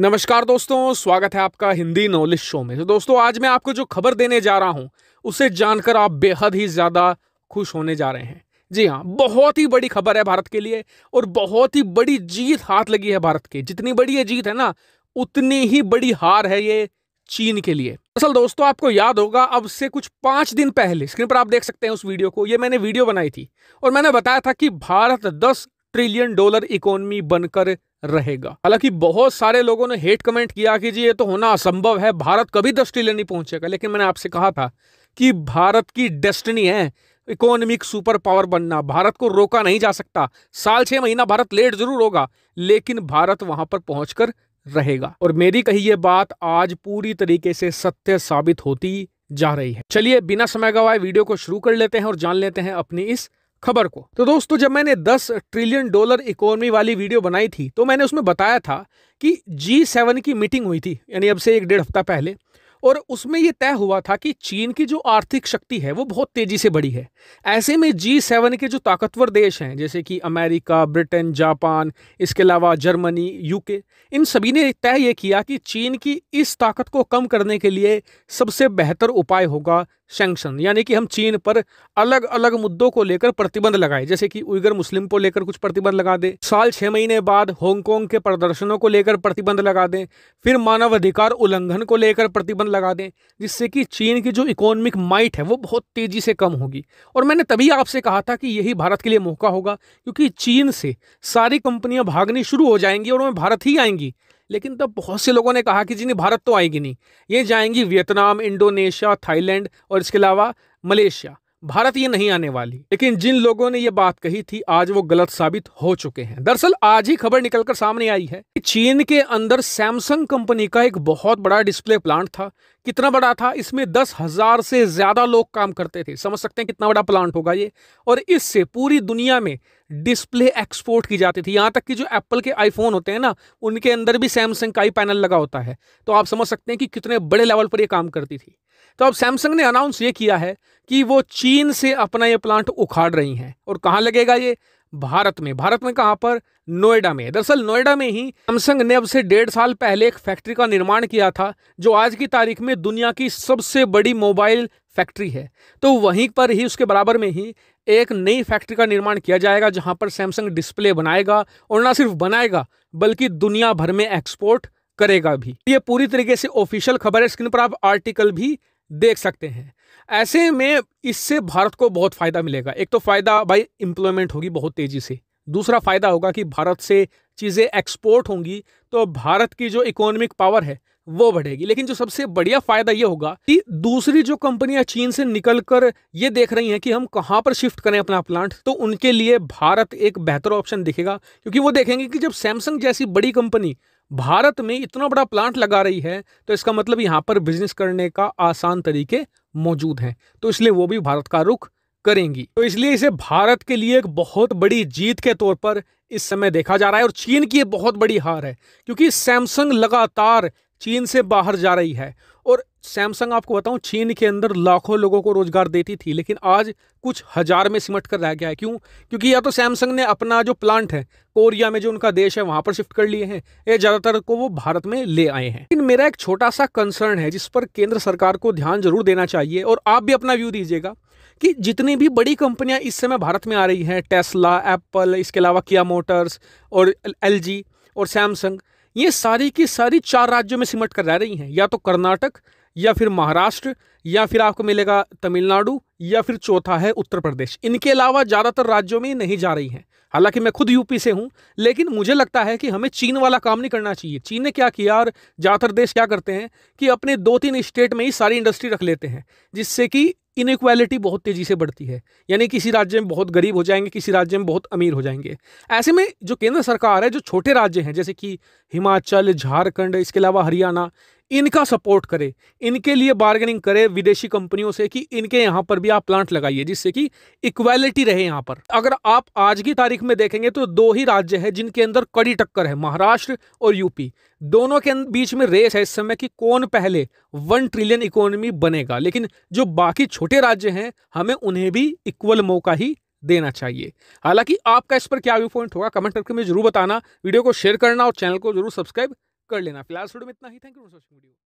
नमस्कार दोस्तों स्वागत है आपका हिंदी नॉलेज शो में तो दोस्तों आज मैं आपको जो खबर देने जा रहा हूं उसे जानकर आप बेहद ही ज़्यादा खुश होने जा रहे हैं जी हाँ बहुत ही बड़ी खबर है भारत के लिए और बहुत ही बड़ी जीत हाथ लगी है भारत की जितनी बड़ी ये जीत है ना उतनी ही बड़ी हार है ये चीन के लिए असल दोस्तों आपको याद होगा अब से कुछ पाँच दिन पहले स्क्रीन पर आप देख सकते हैं उस वीडियो को ये मैंने वीडियो बनाई थी और मैंने बताया था कि भारत दस ट्रिलियन डॉलर इकोनॉमी बनकर रहेगा हालांकि बहुत सारे लोगों ने हेट कमेंट किया कि जी ये तो होना असंभव है भारत कभी ऑस्ट्रेलिया नहीं पहुंचेगा लेकिन मैंने आपसे कहा था कि भारत की डेस्टिनी है इकोनॉमिक सुपर पावर बनना भारत को रोका नहीं जा सकता साल छह महीना भारत लेट जरूर होगा लेकिन भारत वहां पर पहुंचकर रहेगा और मेरी कही ये बात आज पूरी तरीके से सत्य साबित होती जा रही है चलिए बिना समय गवाए वीडियो को शुरू कर लेते हैं और जान लेते हैं अपनी इस खबर को तो दोस्तों जब मैंने 10 ट्रिलियन डॉलर इकोनॉमी वाली वीडियो बनाई थी तो मैंने उसमें बताया था कि जी सेवन की मीटिंग हुई थी यानी अब से एक डेढ़ हफ्ता पहले और उसमें यह तय हुआ था कि चीन की जो आर्थिक शक्ति है वो बहुत तेजी से बढ़ी है ऐसे में जी सेवन के जो ताकतवर देश हैं जैसे कि अमेरिका ब्रिटेन जापान इसके अलावा जर्मनी यूके इन सभी ने तय ये किया कि चीन की इस ताकत को कम करने के लिए सबसे बेहतर उपाय होगा सैंक्शन यानी कि हम चीन पर अलग अलग मुद्दों को लेकर प्रतिबंध लगाए जैसे कि उइगर मुस्लिम को लेकर कुछ प्रतिबंध लगा दें साल छः महीने बाद हांगकांग के प्रदर्शनों को लेकर प्रतिबंध लगा दें फिर मानवाधिकार उल्लंघन को लेकर प्रतिबंध सैंक्शन लगा दें जिससे कि चीन की जो इकोनॉमिक माइट है वो बहुत तेज़ी से कम होगी और मैंने तभी आपसे कहा था कि यही भारत के लिए मौका होगा क्योंकि चीन से सारी कंपनियां भागनी शुरू हो जाएंगी और वह भारत ही आएंगी लेकिन तब बहुत से लोगों ने कहा कि जी भारत तो आएगी नहीं ये जाएंगी वियतनाम इंडोनेशिया थाईलैंड और इसके अलावा मलेशिया भारत ये नहीं आने वाली लेकिन जिन लोगों ने ये बात कही थी आज वो गलत साबित हो चुके हैं दरअसल आज ही खबर निकलकर सामने आई है कि चीन के अंदर सैमसंग कंपनी का एक बहुत बड़ा डिस्प्ले प्लांट था कितना बड़ा था इसमें दस हजार से ज्यादा लोग काम करते थे समझ सकते हैं कितना बड़ा प्लांट होगा ये और इससे पूरी दुनिया में डिस्प्ले एक्सपोर्ट की जाती थी यहाँ तक कि जो एप्पल के आईफोन होते हैं ना उनके अंदर भी सैमसंग का ही पैनल लगा होता है तो आप समझ सकते हैं कि कितने बड़े लेवल पर यह काम करती थी तो अब सैमसंग ने अनाउंस ये किया है कि वो चीन से अपना ये प्लांट उखाड़ रही हैं और कहाँ लगेगा ये भारत में भारत में कहाँ पर नोएडा में दरअसल नोएडा में ही सैमसंग ने अब से डेढ़ साल पहले एक फैक्ट्री का निर्माण किया था जो आज की तारीख में दुनिया की सबसे बड़ी मोबाइल फैक्ट्री है तो वहीं पर ही उसके बराबर में ही एक नई फैक्ट्री का निर्माण किया जाएगा जहां पर सैमसंग डिस्प्ले बनाएगा और ना सिर्फ बनाएगा बल्कि दुनिया भर में एक्सपोर्ट करेगा भी ये पूरी तरीके से ऑफिशियल खबर है स्क्रीन पर आप आर्टिकल भी देख सकते हैं ऐसे में इससे भारत को बहुत फ़ायदा मिलेगा एक तो फ़ायदा भाई इम्प्लॉयमेंट होगी बहुत तेज़ी से दूसरा फ़ायदा होगा कि भारत से चीज़ें एक्सपोर्ट होंगी तो भारत की जो इकोनॉमिक पावर है वो बढ़ेगी लेकिन जो सबसे बढ़िया फ़ायदा ये होगा कि दूसरी जो कंपनियां चीन से निकलकर ये देख रही हैं कि हम कहाँ पर शिफ्ट करें अपना प्लांट तो उनके लिए भारत एक बेहतर ऑप्शन दिखेगा क्योंकि वो देखेंगे कि जब सैमसंग जैसी बड़ी कंपनी भारत में इतना बड़ा प्लांट लगा रही है तो इसका मतलब यहाँ पर बिजनेस करने का आसान तरीके मौजूद हैं तो इसलिए वो भी भारत का रुख करेंगी तो इसलिए इसे भारत के लिए एक बहुत बड़ी जीत के तौर पर इस समय देखा जा रहा है और चीन की बहुत बड़ी हार है क्योंकि सैमसंग लगातार चीन से बाहर जा रही है और सैमसंग आपको बताऊं चीन के अंदर लाखों लोगों को रोजगार देती थी लेकिन आज कुछ हजार में सिमट कर रह गया है क्यों क्योंकि या तो सैमसंग ने अपना जो प्लांट है कोरिया में जो उनका देश है वहां पर शिफ्ट कर लिए हैं ये ज्यादातर को वो भारत में ले आए हैं लेकिन मेरा एक छोटा सा कंसर्न है जिस पर केंद्र सरकार को ध्यान जरूर देना चाहिए और आप भी अपना व्यू दीजिएगा कि जितनी भी बड़ी कंपनियां इस समय भारत में आ रही हैं टेस्ला एप्पल इसके अलावा किया मोटर्स और एल और सैमसंग ये सारी की सारी चार राज्यों में सिमट कर रह रही हैं या तो कर्नाटक या फिर महाराष्ट्र या फिर आपको मिलेगा तमिलनाडु या फिर चौथा है उत्तर प्रदेश इनके अलावा ज़्यादातर राज्यों में नहीं जा रही हैं हालांकि मैं खुद यूपी से हूँ लेकिन मुझे लगता है कि हमें चीन वाला काम नहीं करना चाहिए चीन ने क्या किया और ज़्यादातर देश क्या करते हैं कि अपने दो तीन स्टेट में ही सारी इंडस्ट्री रख लेते हैं जिससे कि इनक्वालिटी बहुत तेज़ी से बढ़ती है यानी किसी राज्य में बहुत गरीब हो जाएंगे किसी राज्य में बहुत अमीर हो जाएंगे ऐसे में जो केंद्र सरकार है जो छोटे राज्य हैं जैसे कि हिमाचल झारखंड इसके अलावा हरियाणा इनका सपोर्ट करे इनके लिए बार्गेनिंग करे विदेशी कंपनियों से कि इनके यहाँ पर भी आप प्लांट लगाइए जिससे कि इक्वालिटी रहे यहाँ पर अगर आप आज की तारीख में देखेंगे तो दो ही राज्य है जिनके अंदर कड़ी टक्कर है महाराष्ट्र और यूपी दोनों के बीच में रेस है इस समय कि कौन पहले वन ट्रिलियन इकोनॉमी बनेगा लेकिन जो बाकी छोटे राज्य हैं हमें उन्हें भी इक्वल मौका ही देना चाहिए हालांकि आपका इस पर क्या व्यू पॉइंट होगा कमेंट करके मुझे जरूर बताना वीडियो को शेयर करना और चैनल को जरूर सब्सक्राइब कर लेना फिलहाल में इतना ही thank you for watching video